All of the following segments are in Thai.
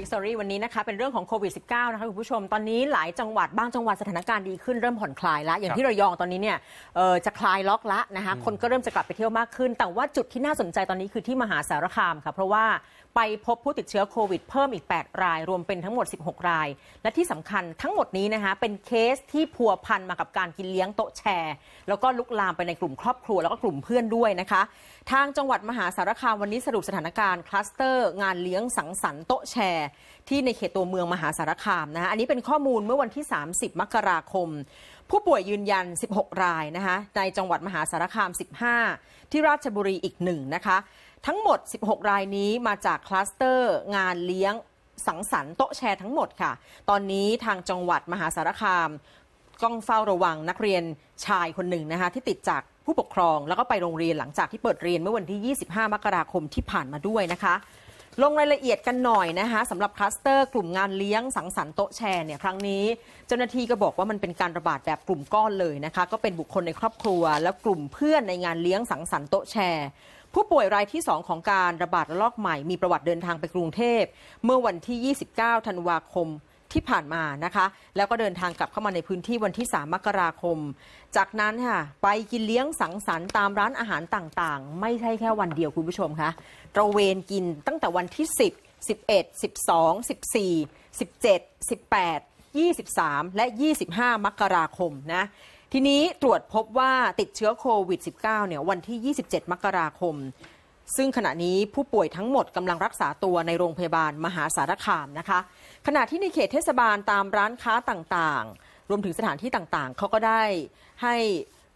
ิกซอรี่วันนี้นะคะเป็นเรื่องของโควิด -19 นะคะคุณผู้ชม ตอนนี้หลายจังหวัดบางจังหวัดสถานการณ์ดีขึ้นเริ่มผ่อนคลายแล้ว อย่างที่ระยองตอนนี้เนี่ยจะคลายล็อกละนะคะคนก็เริ่มจะกลับไปเที่ยวมากขึ้น แต่ว่าจุดที่น่าสนใจตอนนี้คือที่มหาสารคามค่ะเพราะว่าไปพบผู้ติดเชื้อโควิด เพิ่มอีก 8 ราย รวมเป็นทั้งหมด 16 ราย และที่สำคัญทั้งหมดนี้นะคะเป็นเคสที่พัวพันมากับการกินเลี้ยงโต๊ะแชร์ แล้วก็ลุกลามไปในกลุ่มครอบครัว แล้วก็กลุ่มเพื่อนด้วยนะคะ ทางจังหวัดมหาสารคาม วันนี้สรุปสถานการณ์คลัสเตอร์ งานเลี้ยงสังสรรค์โต๊ะแชร์ ที่ในเขตตัวเมืองมหาสารคามนะคะอันนี้เป็นข้อมูลเมื่อวันที่ 30 มกราคมผู้ป่วยยืนยัน 16 รายนะคะ ในจังหวัดมหาสารคาม 15 ที่ราชบุรีอีกหนึ่งนะคะ ทั้งหมด 16 รายนี้มาจากคลัสเตอร์งานเลี้ยงสังสรรค์โต๊ะแชร์ทั้งหมดค่ะ ตอนนี้ทางจังหวัดมหาสารคามต้องเฝ้าระวังนักเรียนชายคนหนึ่งนะคะที่ติดจากผู้ปกครองแล้วก็ไปโรงเรียนหลังจากที่เปิดเรียนเมื่อวันที่ 25 มกราคมที่ผ่านมาด้วยนะคะลงรายละเอียดกันหน่อยนะคะสำหรับคลัสเตอร์กลุ่มงานเลี้ยงสังสรรค์โต๊ะแชร์เนี่ยครั้งนี้ เจ้าหน้าที่ก็บอกว่ามันเป็นการระบาดแบบกลุ่มก้อนเลยนะคะ ก็เป็นบุคคลในครอบครัว และกลุ่มเพื่อนในงานเลี้ยงสังสรรค์โต๊ะแชร์ ผู้ป่วยรายที่ 2 ของการระบาดระลอกใหม่ มีประวัติเดินทางไปกรุงเทพเมื่อวันที่ 29 ธันวาคมที่ผ่านมานะคะ แล้วก็เดินทางกลับเข้ามาในพื้นที่วันที่ 3 มกราคม จากนั้นค่ะไปกินเลี้ยงสังสรรค์ตามร้านอาหารต่างๆ ไม่ใช่แค่วันเดียวคุณผู้ชมคะตระเวนกินตั้งแต่วันที่ 10 11 12 14 17 18 23 และ 25 มกราคมนะทีนี้ตรวจพบว่าติดเชื้อโควิด -19 เนี่ยวันที่ 27 มกราคมซึ่งขณะนี้ผู้ป่วยทั้งหมดกำลังรักษาตัวในโรงพยาบาลมหาสารคามนะคะ ขณะที่ในเขตเทศบาลตามร้านค้าต่างๆ รวมถึงสถานที่ต่างๆ เขาก็ได้ให้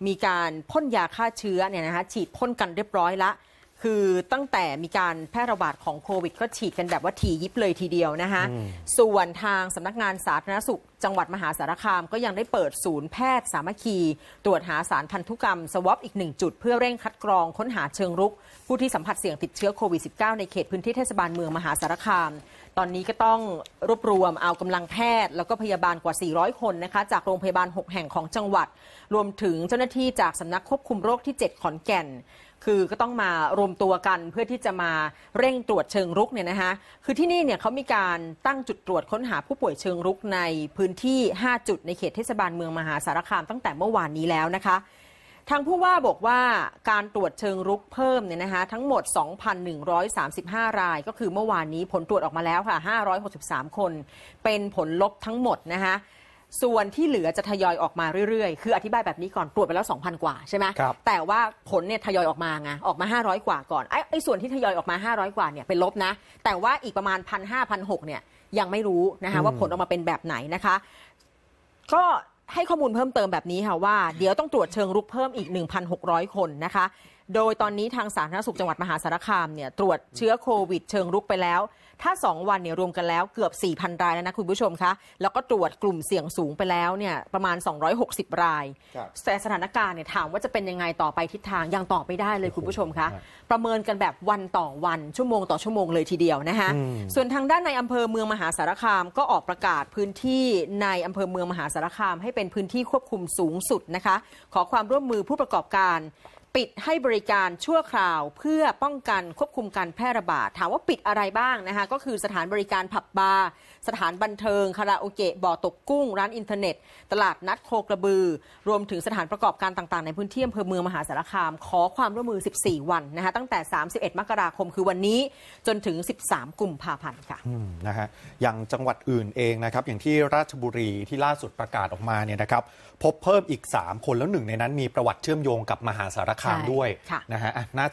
มีการพ่นยาฆ่าเชื้อเนี่ยนะคะฉีดพ่นกันเรียบร้อยละคือตั้งแต่มีการแพร่ระบาดของโควิด ก็ฉีดกันแบบว่าถี่ยิบเลยทีเดียวนะคะส่วนทางสำนักงานสาธารณสุขจังหวัดมหาสารคามก็ยังได้เปิดศูนย์แพทย์สามัคคี ตรวจหาสารพันธุกรรมสวอปอีกหนึ่งจุด เพื่อเร่งคัดกรองค้นหาเชิงรุกผู้ที่สัมผัสเสี่ยงติดเชื้อโควิด -19 ในเขต พื้นที่เทศบาลเมืองมหาสารคาม ตอนนี้ก็ต้องรวบรวมเอากำลังแพทย์ แล้วก็พยาบาลกว่า 400 คนนะคะจากโรงพยาบาล 6 แห่งของจังหวัด รวมถึงเจ้าหน้าที่จากสำนักควบคุมโรคที่7ขอนแก่นคือก็ต้องมารวมตัวกันเพื่อที่จะมาเร่งตรวจเชิงรุกเนี่ยนะคะ คือที่นี่เนี่ยเขามีการตั้งจุดตรวจค้นหาผู้ป่วยเชิงรุกในพื้นที่ 5 จุดในเขตเทศบาลเมืองมหาสารคามตั้งแต่เมื่อวานนี้แล้วนะคะ ทางผู้ว่าบอกว่าการตรวจเชิงรุกเพิ่มเนี่ยนะคะทั้งหมด 2,135 ราย ก็คือเมื่อวานนี้ผลตรวจออกมาแล้วค่ะ 563คน เป็นผลลบทั้งหมดนะคะส่วนที่เหลือจะทยอยออกมาเรื่อย ๆ คืออธิบายแบบนี้ก่อน ตรวจไปแล้ว 2,000 กว่าใช่ไหมแต่ว่าผลเนี่ยทยอยออกมาไง ออกมา 500 กว่าก่อน ไอ้ไอส่วนที่ทยอยออกมา 500 กว่าเนี่ยเป็นลบนะ แต่ว่าอีกประมาณ 1 5 0 0 6เนี่ยยังไม่รู้นะคะ ว่าผลออกมาเป็นแบบไหนนะคะ ก็ให้ข้อมูลเพิ่มเติมแบบนี้ค่ะว่าเดี๋ยวต้องตรวจเชิงรุกเพิ่มอีก 1,600 คนนะคะโดยตอนนี้ทางสาธารณสุขจังหวัดมหาสารคามเนี่ยตรวจเชื้อโควิดเชิงรุกไปแล้ว ถ้า 2 วันเนี่ยรวมกันแล้วเกือบ 4,000รายแล้วนะคุณผู้ชมคะแล้วก็ตรวจกลุ่มเสี่ยงสูงไปแล้วเนี่ยประมาณ 260 รายแต่สถานการณ์เนี่ยถามว่าจะเป็นยังไงต่อไปทิศทางยังตอบไม่ได้เลยคุณผู้ชมคะประเมินกันแบบวันต่อวันชั่วโมงต่อชั่วโมงเลยทีเดียวนะคะส่วนทางด้านในอำเภอเมืองมหาสารคามก็ออกประกาศพื้นที่ในอำเภอเมืองมหาสารคามให้เป็นพื้นที่ควบคุมสูงสุดนะคะขอความร่วมมือผู้ประกอบการปิดให้บริการชั่วคราวเพื่อป้องกันควบคุมการแพร่ระบาด ถามว่าปิดอะไรบ้างนะคะก็คือสถานบริการผับบาร์สถานบันเทิงคาราโอเกะบ่อตกกุ้งร้านอินเทอร์เน็ต ตลาดนัดโคกระบือ รวมถึงสถานประกอบการต่างๆ ในพื้นที่อำเภอเมืองมหาสารคาม ขอความร่วมมือ 14 วันนะคะตั้งแต่ 31 มกราคมคือวันนี้จนถึง 13 กุมภาพันธ์ค่ะนะฮะอย่างจังหวัดอื่นเองนะครับอย่างที่ราชบุรีที่ล่าสุดประกาศออกมาเนี่ยนะครับพบเพิ่มอีก 3 คนแล้วหนึ่งในนั้น มีประวัติเชื่อมโยงกับมหาสารคามคางด้วยนะฮะน่า